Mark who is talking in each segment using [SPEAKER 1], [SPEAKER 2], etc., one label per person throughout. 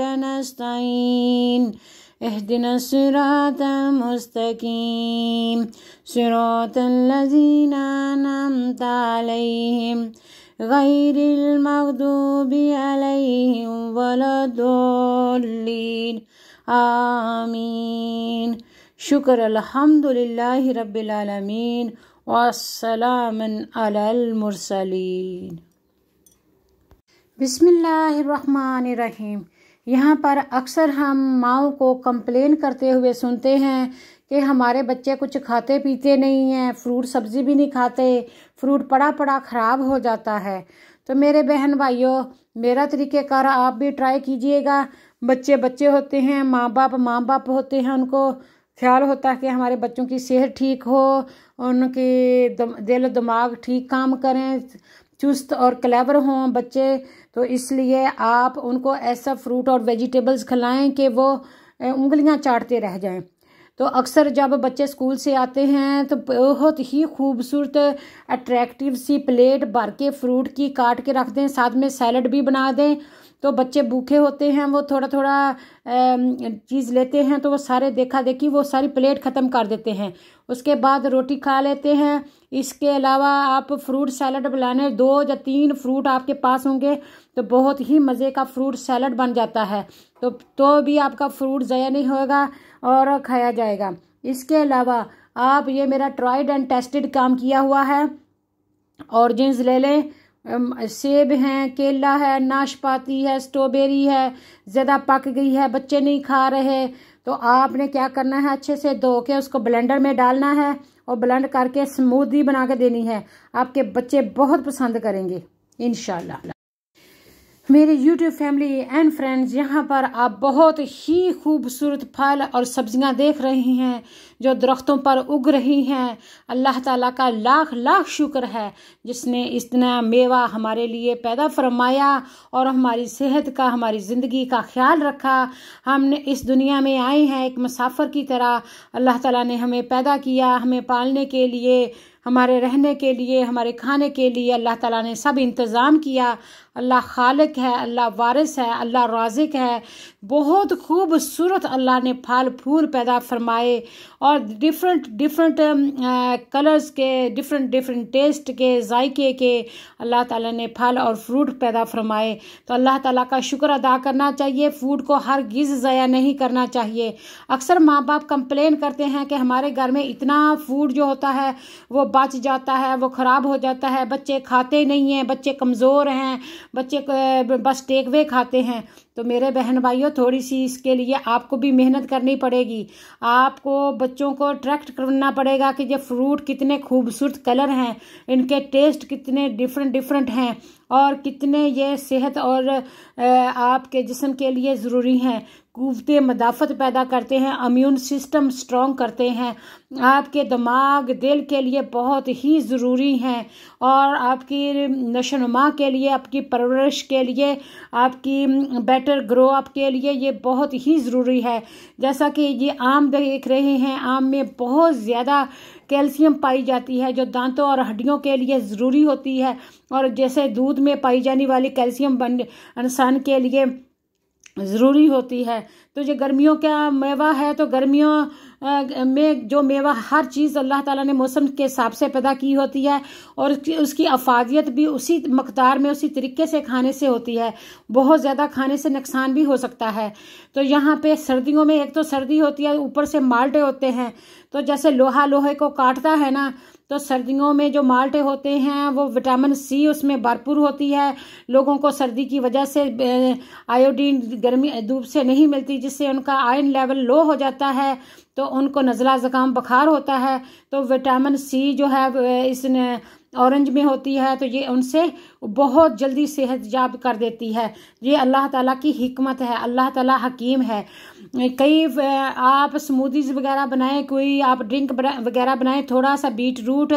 [SPEAKER 1] وإياك نستعين اهدنا الصراط المستقيم صراط الذين أنعمت عليهم غير المغضوب عليهم ولا الضالين آمين شكر الحمد لله رب العالمين والسلام على المرسلين بسم الله الرحمن الرحيم यहाँ पर अक्सर हम माओ को कंप्लेन करते हुए सुनते हैं कि हमारे बच्चे कुछ खाते पीते नहीं हैं फ्रूट सब्ज़ी भी नहीं खाते फ्रूट पड़ा पड़ा ख़राब हो जाता है तो मेरे बहन भाइयों मेरा कर आप भी ट्राई कीजिएगा बच्चे बच्चे होते हैं माँ बाप माँ बाप होते हैं उनको ख्याल होता है कि हमारे बच्चों की सेहत ठीक हो उनके दिल दिमाग ठीक काम करें चुस्त और क्लेवर हों बच्चे तो इसलिए आप उनको ऐसा फ्रूट और वेजिटेबल्स खिलाएं कि वो उंगलियां चाटते रह जाएं तो अक्सर जब बच्चे स्कूल से आते हैं तो बहुत ही खूबसूरत अट्रैक्टिव सी प्लेट भर के फ्रूट की काट के रख दें साथ में सैलड भी बना दें तो बच्चे भूखे होते हैं वो थोड़ा थोड़ा चीज़ लेते हैं तो वो सारे देखा देखी वो सारी प्लेट ख़त्म कर देते हैं उसके बाद रोटी खा लेते हैं इसके अलावा आप फ्रूट सैलड बनाने दो या तीन फ्रूट आपके पास होंगे तो बहुत ही मज़े का फ्रूट सैलड बन जाता है तो तो भी आपका फ्रूट ज़या नहीं होगा और खाया जाएगा इसके अलावा आप ये मेरा ट्राइड एंड टेस्टेड काम किया हुआ है और जीन्स ले लें सेब हैं केला है नाशपाती है स्ट्रॉबेरी है ज़्यादा पक गई है बच्चे नहीं खा रहे तो आपने क्या करना है अच्छे से धो के उसको ब्लेंडर में डालना है और ब्लेंड करके स्मूदी बना के देनी है आपके बच्चे बहुत पसंद करेंगे इन मेरे YouTube फैमिली एंड फ्रेंड्स यहाँ पर आप बहुत ही खूबसूरत फल और सब्जियाँ देख रही हैं जो दरख्तों पर उग रही हैं अल्लाह ताला का लाख लाख शुक्र है जिसने इतना मेवा हमारे लिए पैदा फरमाया और हमारी सेहत का हमारी ज़िंदगी का ख्याल रखा हमने इस दुनिया में आए हैं एक मुसाफर की तरह अल्लाह ताला ने हमें पैदा किया हमें पालने के लिए हमारे रहने के लिए हमारे खाने के लिए अल्लाह ताला ने सब इंतज़ाम किया अल्लाह ख़ालक है अल्लाह वारिस है अल्लाह राजिक है बहुत खूबसूरत अल्लाह ने फल फूल पैदा फरमाए और डिफरेंट डिफरेंट कलर्स के डिफरेंट डिफरेंट टेस्ट के जायके के अल्लाह ताला ने फल और फ्रूट पैदा फरमाए तो अल्लाह ताला का शुक्र अदा करना चाहिए फूड को हर गिज़ ज़ाया नहीं करना चाहिए अक्सर माँ बाप कंप्लेन करते हैं कि हमारे घर में इतना फूड जो होता है वो बच जाता है वो ख़राब हो जाता है बच्चे खाते नहीं हैं बच्चे कमज़ोर हैं बच्चे बस टेकवे खाते हैं तो मेरे बहन भाइयों थोड़ी सी इसके लिए आपको भी मेहनत करनी पड़ेगी आपको बच्चों को अट्रैक्ट करना पड़ेगा कि ये फ्रूट कितने खूबसूरत कलर हैं इनके टेस्ट कितने डिफरेंट डिफरेंट हैं और कितने ये सेहत और आपके जिसम के लिए ज़रूरी हैं कुवत मदाफत पैदा करते हैं अम्यून सिस्टम स्ट्रॉन्ग करते हैं आपके दिमाग दिल के लिए बहुत ही ज़रूरी हैं और आपकी नशोनुमा के लिए आपकी परवरिश के लिए आपकी बेटर ग्रो अप के लिए ये बहुत ही ज़रूरी है जैसा कि ये आम देख रहे हैं आम में बहुत ज़्यादा कैल्शियम पाई जाती है जो दांतों और हड्डियों के लिए ज़रूरी होती है और जैसे दूध में पाई जाने वाली कैल्शियम बन इंसान के लिए ज़रूरी होती है तो ये गर्मियों का मेवा है तो गर्मियों में जो मेवा हर चीज़ अल्लाह ताला ने मौसम के हिसाब से पैदा की होती है और उसकी अफादियत भी उसी मकदार में उसी तरीके से खाने से होती है बहुत ज़्यादा खाने से नुकसान भी हो सकता है तो यहाँ पे सर्दियों में एक तो सर्दी होती है ऊपर से माल्टे होते हैं तो जैसे लोहा लोहे को काटता है ना तो सर्दियों में जो माल्टे होते हैं वो विटामिन सी उसमें भरपूर होती है लोगों को सर्दी की वजह से आयोडीन गर्मी धूप से नहीं मिलती जिससे उनका आयन लेवल लो हो जाता है तो उनको नज़ला ज़ुकाम बुखार होता है तो विटामिन सी जो है इस ऑरेंज में होती है तो ये उनसे बहुत जल्दी सेहत याब कर देती है ये अल्लाह ताला की हिकमत है अल्लाह ताला हकीम है कई आप स्मूदीज़ वगैरह बनाएं कोई आप ड्रिंक वगैरह बनाएं थोड़ा सा बीट रूट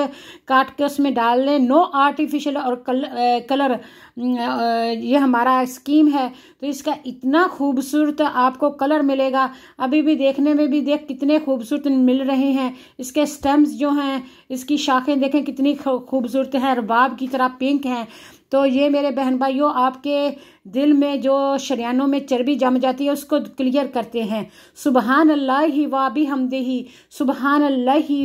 [SPEAKER 1] काट के उसमें डाल लें नो आर्टिफिशियल और कल, कलर ये हमारा स्कीम है तो इसका इतना खूबसूरत आपको कलर मिलेगा अभी भी देखने में भी देख कितने खूबसूरत मिल रहे हैं इसके स्टेम्स जो हैं इसकी शाखें देखें कितनी खूबसूरत हैं रबाब की तरह पिंक हैं तो ये मेरे बहन भाइयों आपके दिल में जो शरियानों में चर्बी जम जाती है उसको क्लियर करते हैं सुबहान अल्लाह ही वाबी हमदही सुबहान अल्लाह ही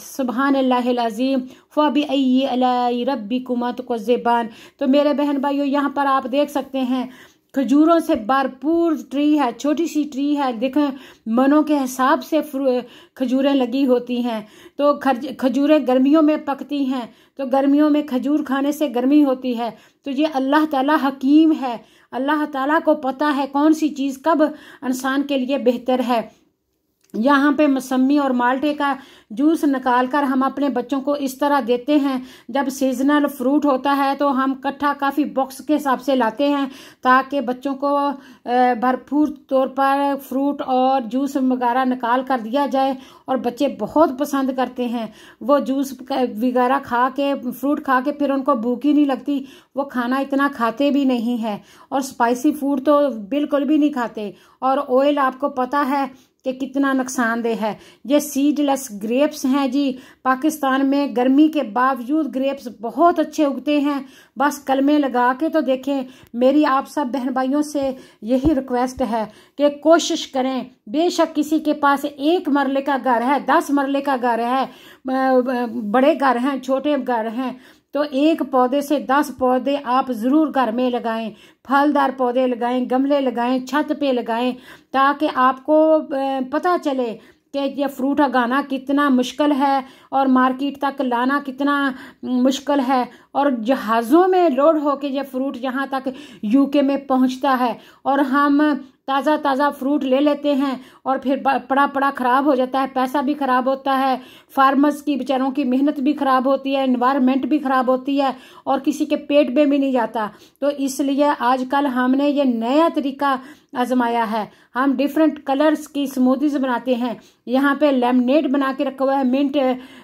[SPEAKER 1] सुबहान लाजीम फ़ोबी अई रबी कुमा तकज़बान तो मेरे बहन भाइयों यहाँ पर आप देख सकते हैं खजूरों से भरपूर ट्री है छोटी सी ट्री है देखें मनों के हिसाब से खजूरें लगी होती हैं तो खजूरें गर्मियों में पकती हैं तो गर्मियों में खजूर खाने से गर्मी होती है तो ये अल्लाह ताला हकीम है अल्लाह ताला को पता है कौन सी चीज़ कब इंसान के लिए बेहतर है यहाँ पे मौसमी और माल्टे का जूस निकाल कर हम अपने बच्चों को इस तरह देते हैं जब सीजनल फ्रूट होता है तो हम कट्ठा काफ़ी बॉक्स के हिसाब से लाते हैं ताकि बच्चों को भरपूर तौर पर फ्रूट और जूस वगैरह निकाल कर दिया जाए और बच्चे बहुत पसंद करते हैं वो जूस वगैरह खा के फ्रूट खा के फिर उनको भूख ही नहीं लगती वो खाना इतना खाते भी नहीं है और स्पाइसी फूड तो बिल्कुल भी नहीं खाते और ऑयल आपको पता है कि कितना नुकसानदेह है ये सीडलेस ग्रेप्स हैं जी पाकिस्तान में गर्मी के बावजूद ग्रेप्स बहुत अच्छे उगते हैं बस कलमे लगा के तो देखें मेरी आप सब बहन भाइयों से यही रिक्वेस्ट है कि कोशिश करें बेशक किसी के पास एक मरले का घर है दस मरले का घर है बड़े घर हैं छोटे घर हैं तो एक पौधे से दस पौधे आप ज़रूर घर में लगाएं फलदार पौधे लगाएं गमले लगाएं छत पे लगाएं ताकि आपको पता चले कि यह फ्रूट उगाना कितना मुश्किल है और मार्केट तक लाना कितना मुश्किल है और जहाज़ों में लोड होके ये फ्रूट यहाँ तक यूके में पहुँचता है और हम ताज़ा ताज़ा फ्रूट ले लेते हैं और फिर पड़ा पड़ा ख़राब हो जाता है पैसा भी ख़राब होता है फार्मर्स की बेचारों की मेहनत भी ख़राब होती है इन्वायरमेंट भी ख़राब होती है और किसी के पेट में भी नहीं जाता तो इसलिए आजकल हमने ये नया तरीका आजमाया है हम डिफरेंट कलर्स की स्मूदीज़ बनाते हैं यहाँ पे लेमनेट बना के रखा हुआ है मिंट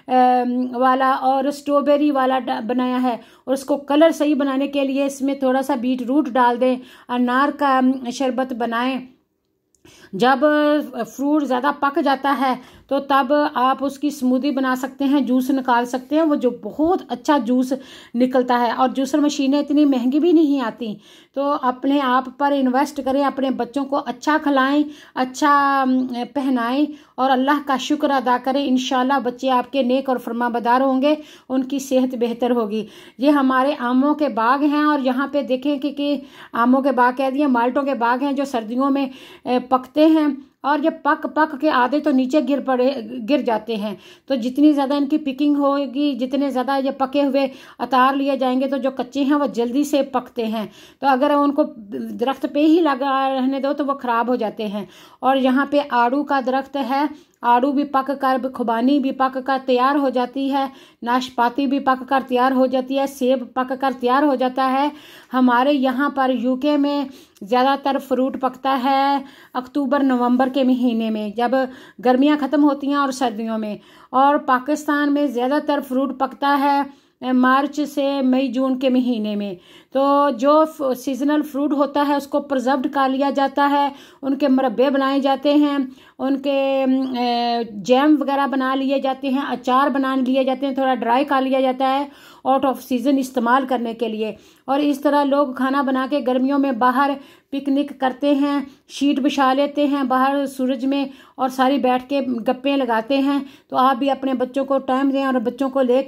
[SPEAKER 1] वाला और स्ट्रॉबेरी वाला बनाया है और उसको कलर सही बनाने के लिए इसमें थोड़ा सा बीट रूट डाल दें अनार का शरबत बनाएं जब फ्रूट ज़्यादा पक जाता है तो तब आप उसकी स्मूदी बना सकते हैं जूस निकाल सकते हैं वो जो बहुत अच्छा जूस निकलता है और जूसर मशीनें इतनी महंगी भी नहीं आती तो अपने आप पर इन्वेस्ट करें अपने बच्चों को अच्छा खिलाएं अच्छा पहनाएं और अल्लाह का शुक्र अदा करें इन बच्चे आपके नेक और फरमाबदार होंगे उनकी सेहत बेहतर होगी ये हमारे आमों के बाग हैं और यहाँ पर देखें कि, कि आमों के बाग कह दिए माल्टों के बाग हैं जो सर्दियों में पकते हैं और ये पक पक के आधे तो नीचे गिर पड़े गिर जाते हैं तो जितनी ज़्यादा इनकी पिकिंग होगी जितने ज़्यादा ये पके हुए अतार लिए जाएंगे तो जो कच्चे हैं वो जल्दी से पकते हैं तो अगर उनको दरख्त पे ही लगा रहने दो तो वो ख़राब हो जाते हैं और यहाँ पे आड़ू का दरख्त है आड़ू भी पक कर खुबानी भी पक कर तैयार हो जाती है नाशपाती भी पक कर तैयार हो जाती है सेब पक कर तैयार हो जाता है हमारे यहाँ पर यूके में ज़्यादातर फ्रूट पकता है अक्टूबर नवंबर के महीने में जब गर्मियाँ ख़त्म होती हैं और सर्दियों में और पाकिस्तान में ज़्यादातर फ्रूट पकता है मार्च से मई जून के महीने में तो जो सीजनल फ्रूट होता है उसको प्रजर्व्ड कर लिया जाता है उनके मरबे बनाए जाते हैं उनके जैम वगैरह बना लिए जाते हैं अचार बना लिए जाते हैं थोड़ा ड्राई कर लिया जाता है आउट ऑफ सीज़न इस्तेमाल करने के लिए और इस तरह लोग खाना बना के गर्मियों में बाहर पिकनिक करते हैं शीट बिछा लेते हैं बाहर सूरज में और सारी बैठ के गप्पे लगाते हैं तो आप भी अपने बच्चों को टाइम दें और बच्चों को ले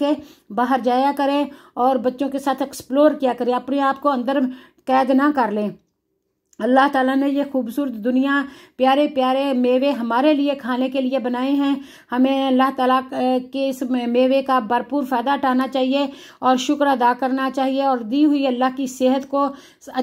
[SPEAKER 1] बाहर जाया करें और बच्चों के साथ एक्सप्लोर किया करें अपने अपने आप को अंदर कैद ना कर लें अल्लाह ताला ने ये खूबसूरत दुनिया प्यारे प्यारे मेवे हमारे लिए खाने के लिए बनाए हैं हमें अल्लाह ताला के इस मेवे का भरपूर फ़ायदा उठाना चाहिए और शुक्र अदा करना चाहिए और दी हुई अल्लाह की सेहत को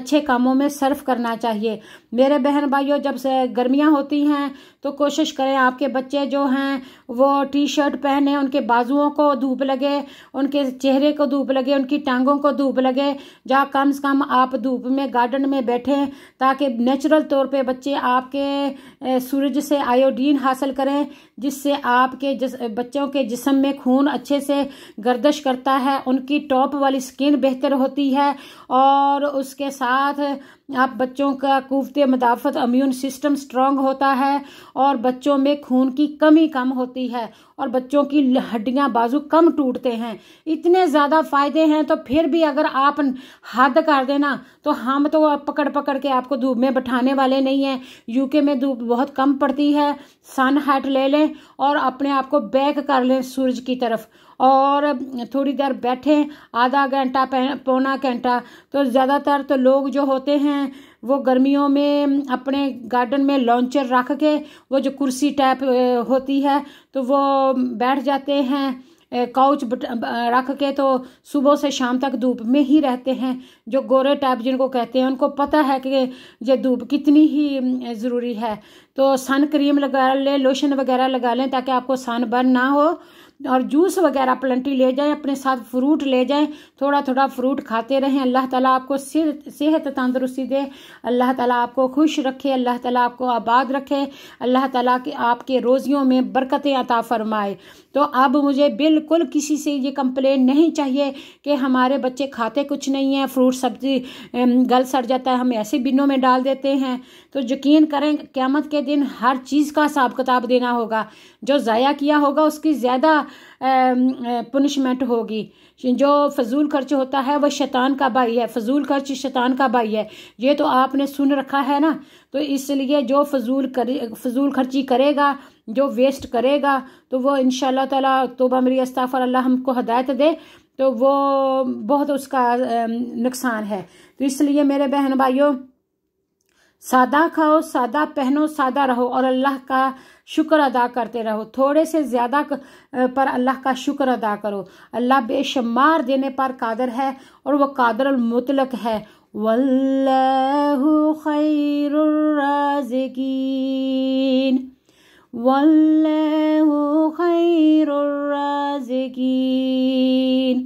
[SPEAKER 1] अच्छे कामों में सर्व करना चाहिए मेरे बहन भाइयों जब गर्मियाँ होती हैं तो कोशिश करें आपके बच्चे जो हैं वो टी शर्ट पहने उनके बाजुओं को धूप लगे उनके चेहरे को धूप लगे उनकी टांगों को धूप लगे जहाँ कम से कम आप धूप में गार्डन में बैठें ताकि नेचुरल तौर पे बच्चे आपके सूरज से आयोडीन हासिल करें जिससे आपके जिस बच्चों के जिसम में खून अच्छे से गर्दश करता है उनकी टॉप वाली स्किन बेहतर होती है और उसके साथ आप बच्चों का कुवत मदाफत अम्यून सिस्टम स्ट्रांग होता है और बच्चों में खून की कमी कम होती है और बच्चों की हड्डियां बाजू कम टूटते हैं इतने ज़्यादा फायदे हैं तो फिर भी अगर आप हद कर देना तो हम तो पकड़ पकड़ के आपको धूप में बैठाने वाले नहीं हैं यूके में धूप बहुत कम पड़ती है सन हाइट ले लें और अपने आप को बैक कर लें सूरज की तरफ और थोड़ी देर बैठें आधा घंटा पौना घंटा तो ज़्यादातर तो लोग जो होते हैं वो गर्मियों में अपने गार्डन में लॉन्चर रख के वो जो कुर्सी टाइप होती है तो वो बैठ जाते हैं काउच रख के तो सुबह से शाम तक धूप में ही रहते हैं जो गोरे टाइप जिनको कहते हैं उनको पता है कि ये धूप कितनी ही ज़रूरी है तो सन क्रीम लगा लें लोशन वगैरह लगा लें ताकि आपको सन बर्न ना हो और जूस वगैरह प्लंटी ले जाएं अपने साथ फ्रूट ले जाएं थोड़ा थोड़ा फ्रूट खाते रहें अल्लाह ताला आपको सेहत तंदरुस्ती दे अल्लाह ताला आपको खुश रखे अल्लाह ताला आपको आबाद रखे अल्लाह ताला के आपके रोज़ियों में बरकतें अता फरमाए तो अब मुझे बिल्कुल किसी से ये कंप्लेन नहीं चाहिए कि हमारे बच्चे खाते कुछ नहीं है फ्रूट सब्ज़ी गल सड़ जाता है हम ऐसे बिनों में डाल देते हैं तो यकीन करें क़्यामत के दिन हर चीज़ का हिसाब किताब देना होगा जो ज़ाया किया होगा उसकी ज़्यादा पनिशमेंट होगी जो फजूल खर्च होता है वह शैतान का भाई है फजूल खर्च शैतान का भाई है ये तो आपने सुन रखा है ना तो इसलिए जो फजूल कर फजूल खर्ची करेगा जो वेस्ट करेगा तो वो इन ताला तोबा मेरी अस्ताफ़र अल्लाह हमको हदायत दे तो वो बहुत उसका नुकसान है तो इसलिए मेरे बहन भाइयों सादा खाओ सादा पहनो सादा रहो और अल्लाह का शुक्र अदा करते रहो थोड़े से ज़्यादा पर अल्लाह का शुक्र अदा करो अल्लाह बेशुमार देने पर कादर है और वह कादर मुतलक है वल्लहु खैरुर्राज़िकीन वल्लहु खैरुर्राज़िकीन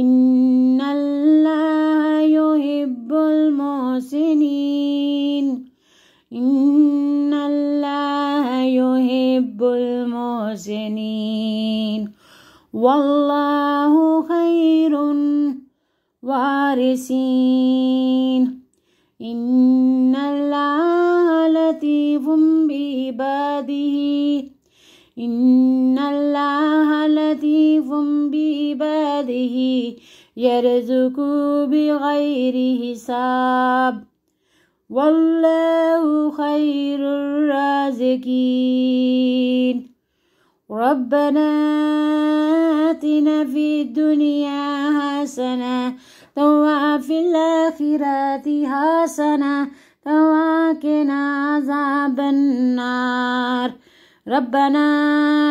[SPEAKER 1] इन्नल्लाह يحب المحسنين والله خير وارثين إن الله لطيف بعباده إن الله لطيف بعباده يرزق بغير حساب والله خير الرازقين ربنا آتنا في الدنيا حسنة وفي الآخرة حسنة وقنا عذاب النار ربنا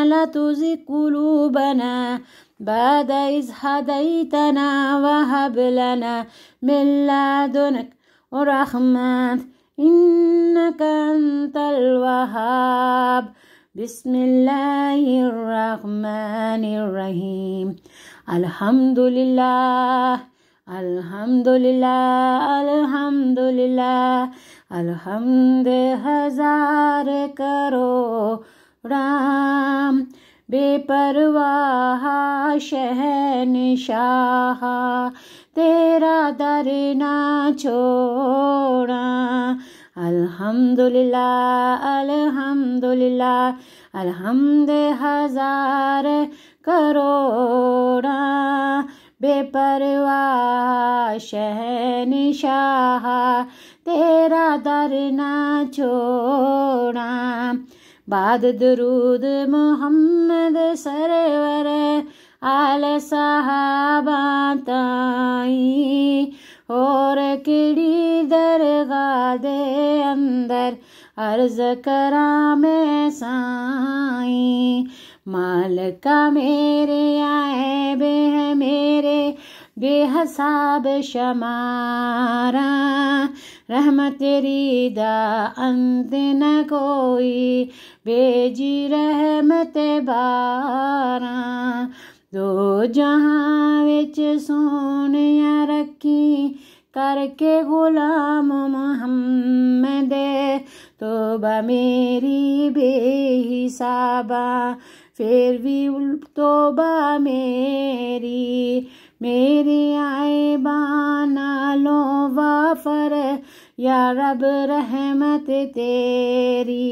[SPEAKER 1] لا تزغ قلوبنا بعد إذ هديتنا وهب لنا من لدنك ورحمن إنك أنت الوهاب بسم الله الرحمن الرحيم الحمد لله الحمد لله الحمد لله الحمد هزار کرو رام बेपरवाह शाह तेरा दर ना छोड़ा अल्हम्दुलिल्लाह अल्हम्दुलिल्लाह अल्हम्द हजार करोड़ा बेपरवाह शाह तेरा दर ना छोड़ा बाद दरूद मोहम्मद सरवर आल साहबाताई और किड़ी दरगाह दे अंदर अर्ज करा मैं साई मालका मेरे आए बे है मेरे बेहसाब शमारा रहमत तेरी दा अंत न कोई बेजी रहमत बारा दो जहां विच सोनिया रखी करके गुलाम मोहम्मद तो बेरी मेरी बेहिसाबा फिर भी तोबा मेरी मेरी आए बाना लो वाफर या रब रहमत तेरी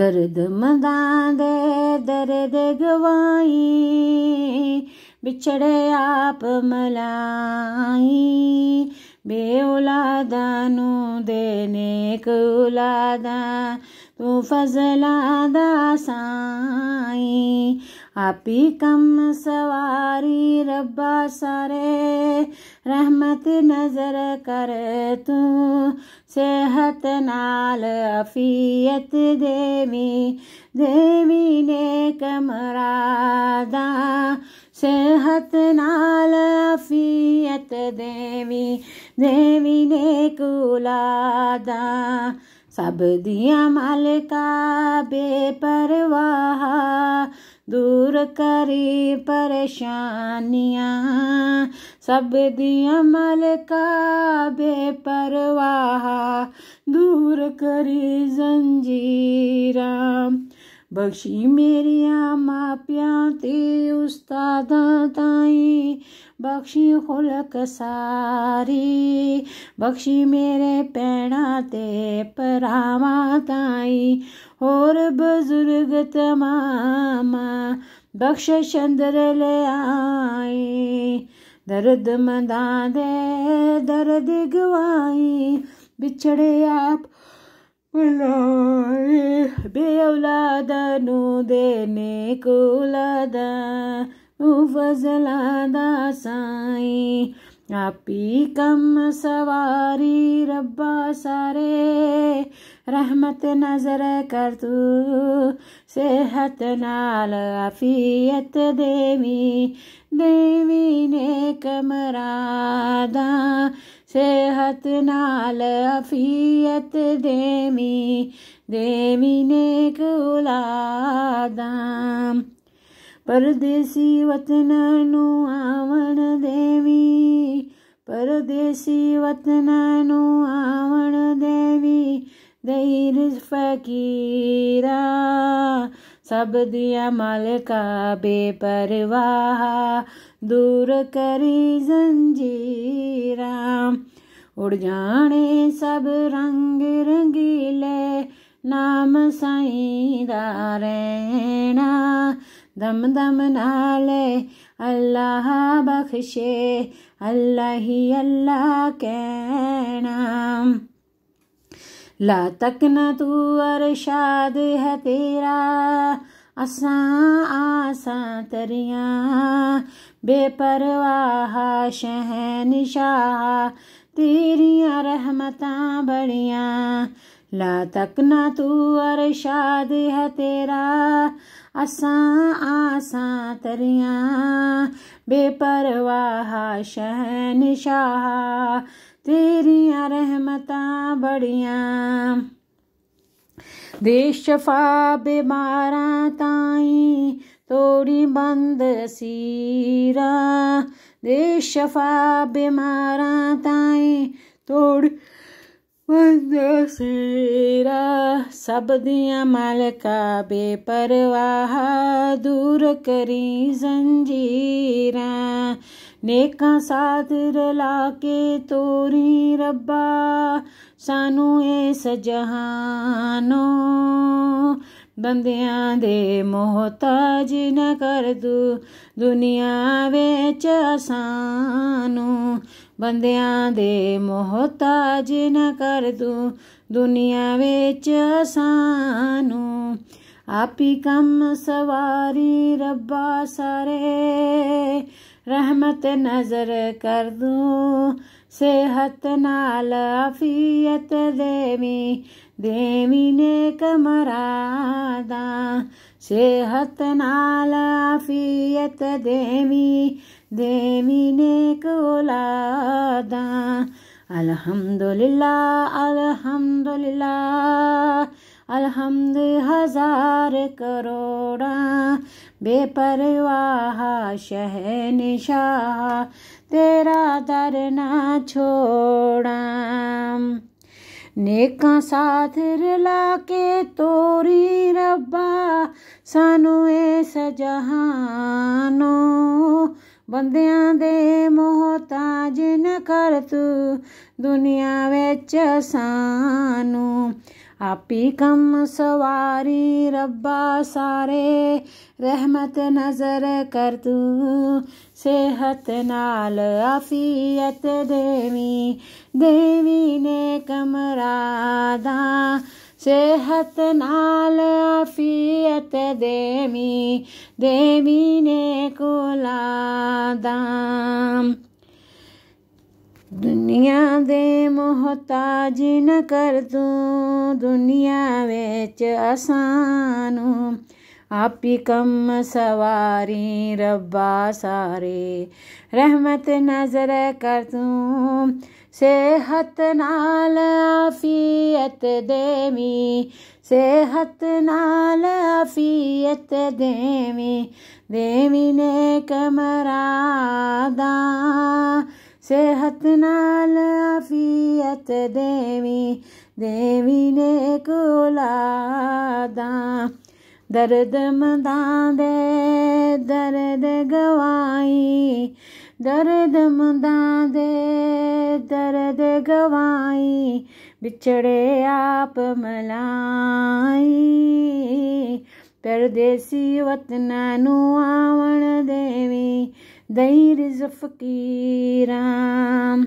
[SPEAKER 1] दर्द मदाद दर्द गवाई बिछड़े आप मलाई बे औलादा नू देने औलादा तू फजलादा साई आपी कम सवारी रब्बा सारे रहमत नजर कर तू सेहत नाल अफियत देवी देवी ने कमरादा सेहत नाल अफियत देवी देवी ने कुलादा सब दिया मालिका बेपरवाहा दूर करी परेशानियाँ सब दिया का बेपरवाह दूर करी जंजीरा बख्शी मेरिया मापिया ते उस्ताद ताई बख्शी खुलक सारी बख्शी मेरे पैणा ते परावा ताई और बुजुर्ग तमाम बख्श अंदर ले आए दर्द मदा दे दर्द गवाई बिछड़े आप बुलाए बे नू देने को फजलादा साई आपी कम सवारी रब्बा सारे रहमत नजर कर तू सेहत नाल आफियत देवी देवी ने कमरादा सेहत नाल अफियत देवी देवी ने कुलादा परदेसी वतन नु आवण देवी परदेसी वतन नु आवण देवी देर फकीरा सब दिया मालिका बेपरवाह दूर करी जंजीरा उड़ जाने सब रंग रंगीले नाम साईं रैना दम दम नाले अल्लाह बख्शे अल्लाह ही अल्लाह कहना लतक न तू अरशाद है तेरा असा आसा तरिया बेपरवाह शाह तेरिया रहमत बड़िया लतक न तू अरशाद है तेरा असा आसा तरिया बेपरवाह शाह तेरिया रहमत बड़िया देश शफा बीमारा ताई तोड़ी बंद सीरा देश शफा बीमारा ताई तोड़ी बंद सीरा सब दिया मालका बेपरवाह दूर करी जंजीरा ਨੇਕਾਂ ਸਾਥ ਰਲਾ ਕੇ ਤੋਰੀ ਰੱਬਾ ਸਾਨੂੰ ਇਸ ਜਹਾਨੋਂ ਬੰਦਿਆਂ ਦੇ ਮੋਹਤਾਜ ਨਾ ਕਰ ਤੂੰ ਦੁਨੀਆ ਵਿੱਚ ਸਾਨੂੰ ਬੰਦਿਆਂ ਦੇ ਮੋਹਤਾਜ ਨਾ ਕਰ ਤੂੰ ਦੁਨੀਆ ਵਿੱਚ ਸਾਨੂੰ ਆਪੀ ਕੰਮ ਸਵਾਰੀ ਰੱਬਾ ਸਾਰੇ रहमत नजर कर दू सेहत नाल अफियत देवी देवी ने कमरादा सेहत नाल अफियत देवी देवी ने कोलादा अलहमदुल्ला अलहमदुल्ला अलहमद हजार करोड़ा ਬੇਪਰਵਾਹ ਸ਼ਹਿਨਸ਼ਾਹ ਤੇਰਾ ਦਰ ਨਾ छोड़ा ਨੇਕਾਂ ਸਾਥ ਰਲਾ ਕੇ ਤੋਰੀ ਰੱਬਾ ਸਾਨੂੰ ਇਸ ਜਹਾਨੋਂ ਬੰਦਿਆਂ ਦੇ ਮੋਹਤਾਜ ਨ ਕਰ ਤੂੰ ਦੁਨੀਆ ਵਿੱਚ ਸਾਨੂੰ कम सवारी रब्बा सारे रहमत नज़र कर तू सेहत नाल आफियत देवी देवी ने कमरादा सेहत नाल आफियत देवी देवी ने कोला दाम दुनिया दे मोहताज न कर तू दुनिया विच असानू आपी कम सवारी रब्बा सारे रहमत नजर कर तू सेहत नाल आफियत देवी सेहत नाल आफियत देवी देवी ने कमरा ਸਿਹਤ ਨਾਲ ਆਫੀਅਤ ਦੇਵੀ ਦੇਵੀ ਨੇ ਕੁਲਾਦਾ ਦਰਦ ਮੰਦਾਂ ਦੇ ਦਰਦ ਗਵਾਈ ਦਰਦ ਮੰਦਾਂ ਦੇ ਦਰਦ ਗਵਾਈ ਵਿਛੜੇ ਆਪ ਮਲਾਈ ਪਰਦੇਸੀ ਵਤਨਾਂ ਨੂੰ ਆਵਣ ਦੇਵੀ दई रिजफ की राम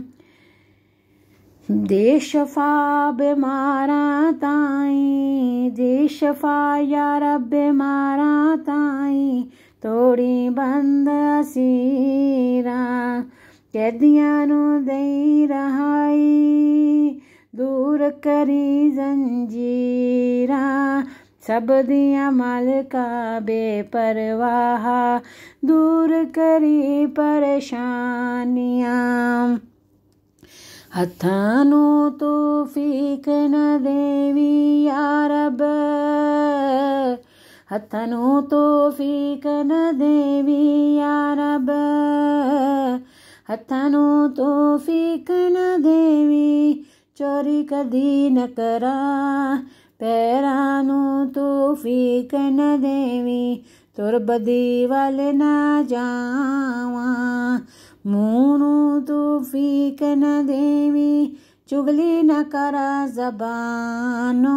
[SPEAKER 1] देशफा बेमारा ताई देशफा या रब बेमारा ताई थोड़ी बंद सीरा कैदिया नु दई रहाई दूर करी जंजीरा सब दिया मालिका बेपरवाह दूर करी हथानो तो फीक न देवी यारब तो फीक न देवी यारब तो फीक न देवी चोरी कदी न करा पैरानु तू तो फीक न देवी तुरबदी वल न जावा मूनु तू फीक न देवी चुगली न करा जबानो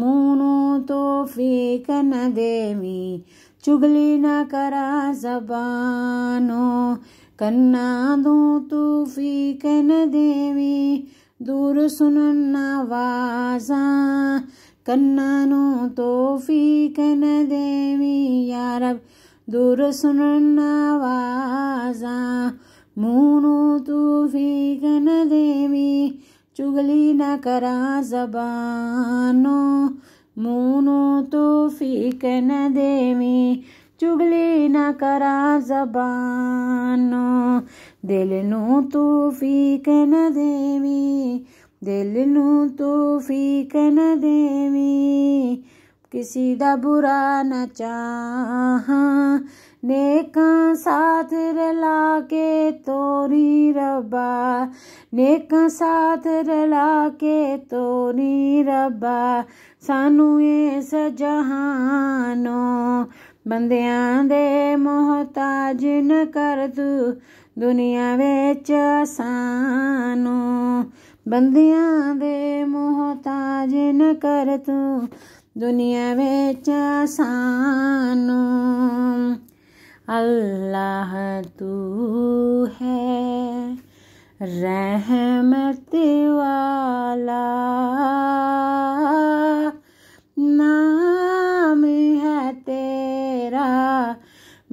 [SPEAKER 1] मूनु तो फीक न देवी चुगली न करा जबानो कन्ना दूं तू फीक न देवी दूर ಸುನನ್ನವಾಸಾ ಕನ್ನನು ತೋಫಿ ಕನ ದೇವಿ ಯಾರಬ್ ದೂರ ಸುನನ್ನವಾಸ ಮೂನು ತೂಫಿ ಕನ ದೇವಿ ಚುಗಲಿ ನ ಕರ ಜಬಾನೋ ಮೂನು ತೋಫಿ ಕನ ದೇವಿ चुगली न करा जबानो दिल न तू फीक न देवी दिल न तू फीक न देवी किसी का बुरा न चाह नेका साथ रला के तोरी रबा नेका साथ रला के तोरी रबा सानू ऐस जहानों ਬੰਦਿਆਂ ਦੇ ਮੋਹਤਾਜ ਨ ਕਰ ਤੂੰ ਦੁਨੀਆ ਵਿੱਚ ਸਾਨੂੰ ਬੰਦਿਆਂ ਦੇ ਮੋਹਤਾਜ ਨ ਕਰ ਤੂੰ ਦੁਨੀਆ ਵਿੱਚ ਸਾਨੂੰ ਅੱਲਾਹ ਤੂੰ ਹੈ ਰਹਿਮਤ ਵਾਲਾ नाम है तेरा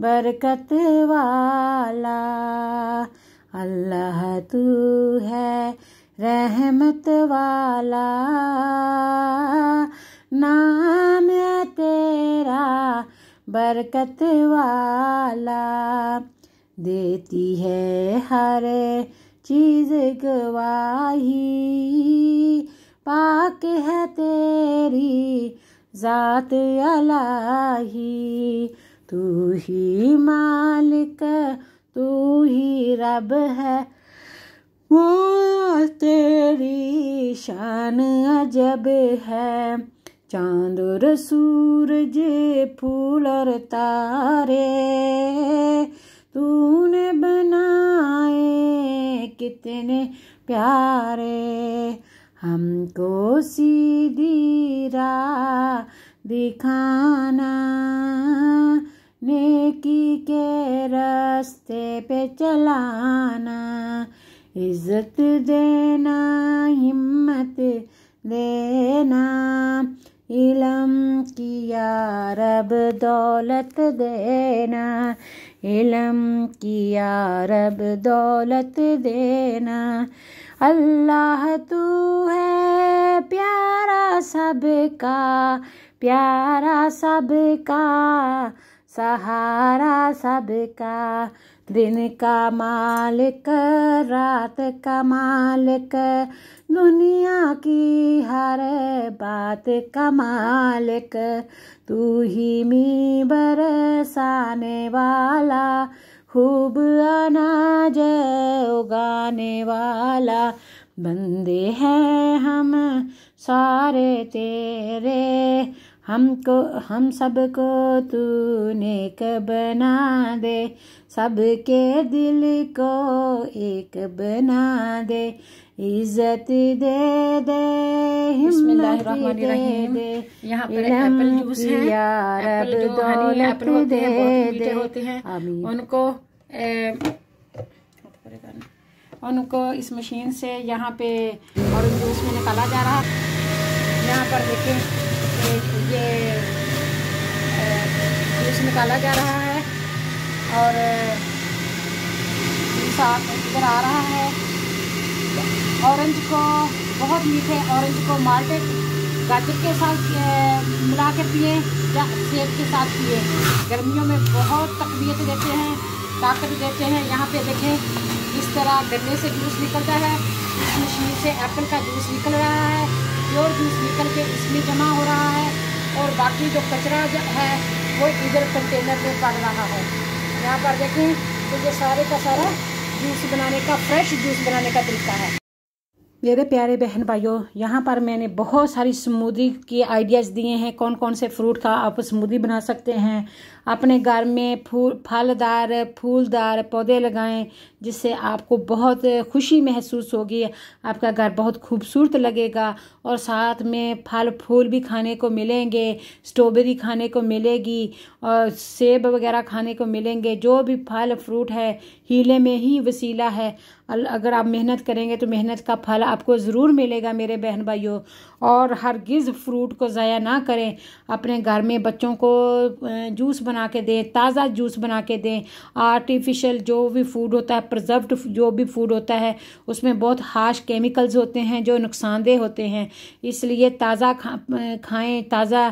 [SPEAKER 1] बरकत वाला अल्लाह तू है रहमत वाला नाम है तेरा बरकत वाला देती है हर चीज़ गवाही पाक है तेरी जात अलाही तू ही मालिक तू ही रब है वो तेरी शान अजब है चांद और सूरज फूल और तारे तूने बनाए कितने प्यारे हमको सीधी राह दिखाना नेकी के रास्ते पे चलाना इज्जत देना हिम्मत देना इलम किया रब दौलत देना इलम किया रब दौलत देना अल्लाह तू है प्यारा सबका प्यारा सबका सहारा सबका दिन का मालिक रात का मालिक दुनिया की हर बात का मालिक तू ही मी बरसाने वाला खूब अनाज उगाने वाला बंदे हैं हम सारे तेरे हमको हम सबको तू नेक बना दे सबके दिल को एक बना दे इज्जत दे दे यहाँ पर उनको उनको इस मशीन से यहाँ पे और जूस में निकाला जा रहा है यहाँ पर देखे ये जूस निकाला जा रहा है और साफ इधर आ रहा है ऑरेंज को बहुत मीठे ऑरेंज को माल्टेड गाजर के साथ मिला के पिए या सेब के साथ पिए गर्मियों में बहुत तकबीयत देते हैं ताकत देते हैं यहाँ पे देखें इस तरह गन्ने से जूस निकलता है इस मशीन से एप्पल का जूस निकल रहा है प्योर जूस निकल के इसमें जमा हो रहा है और बाकी जो कचरा है वो इधर कंटेनर में पड़ रहा है यहाँ पर देखें तो ये सारे का सारा जूस बनाने का फ्रेश जूस बनाने का तरीका है मेरे प्यारे बहन भाइयों यहाँ पर मैंने बहुत सारी स्मूदी के आइडियाज़ दिए हैं कौन कौन से फ्रूट का आप स्मूदी बना सकते हैं अपने घर में फूल फलदार फूलदार पौधे लगाएं जिससे आपको बहुत खुशी महसूस होगी आपका घर बहुत खूबसूरत लगेगा और साथ में फल फूल भी खाने को मिलेंगे स्ट्रॉबेरी खाने को मिलेगी और सेब वगैरह खाने को मिलेंगे जो भी फल फ्रूट है हीले में ही वसीला है अगर आप मेहनत करेंगे तो मेहनत का फल आपको ज़रूर मिलेगा मेरे बहन भाइयों और हर गिज़ फ्रूट को ज़ाया ना करें अपने घर में बच्चों को जूस बना बना के दें ताज़ा जूस बना के दें आर्टिफिशियल जो भी फूड होता है प्रजर्व्ड जो भी फूड होता है उसमें बहुत हार्श केमिकल्स होते हैं जो नुकसानदेह होते हैं इसलिए ताज़ा खा खाएँ ताज़ा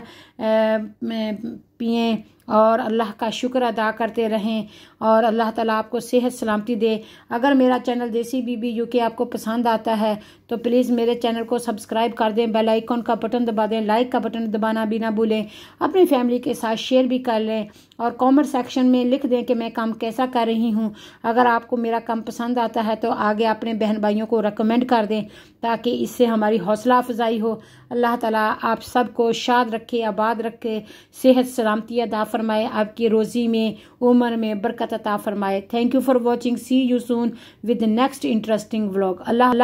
[SPEAKER 1] पिए और अल्लाह का शुक्र अदा करते रहें और अल्लाह ताला आपको सेहत सलामती दे अगर मेरा चैनल देसी बीबी यूके आपको पसंद आता है तो प्लीज़ मेरे चैनल को सब्सक्राइब कर दें बेल आइकॉन का बटन दबा दें लाइक का बटन दबाना भी ना भूलें अपनी फैमिली के साथ शेयर भी कर लें और कमेंट सेक्शन में लिख दें कि मैं काम कैसा कर रही हूँ अगर आपको मेरा काम पसंद आता है तो आगे अपने बहन भाइयों को रिकमेंड कर दें ताकि इससे हमारी हौसला अफजाई हो अल्लाह ताला आप सबको शाद रखे आबाद रखे सेहत सलामती अदा फरमाए आपकी रोज़ी में उम्र में बरकत बरकत अता फरमाए thank you for watching see you soon with next interesting vlog Allah